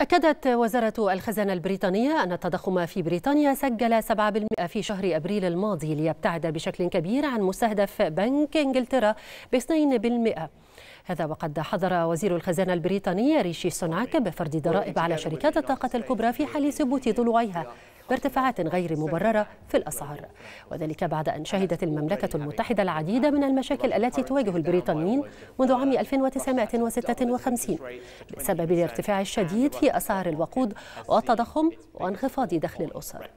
أكدت وزارة الخزانة البريطانية أن التضخم في بريطانيا سجل 7% في شهر أبريل الماضي ليبتعد بشكل كبير عن مستهدف بنك إنجلترا ب 2% هذا وقد حضر وزير الخزانة البريطاني ريشي سوناك بفرض ضرائب على شركات الطاقة الكبرى في حال ثبوت ضلوعها بارتفاعات غير مبررة في الأسعار وذلك بعد أن شهدت المملكة المتحدة العديد من المشاكل التي تواجه البريطانيين منذ عام 1956 بسبب الارتفاع الشديد في أسعار الوقود والتضخم وانخفاض دخل الأسر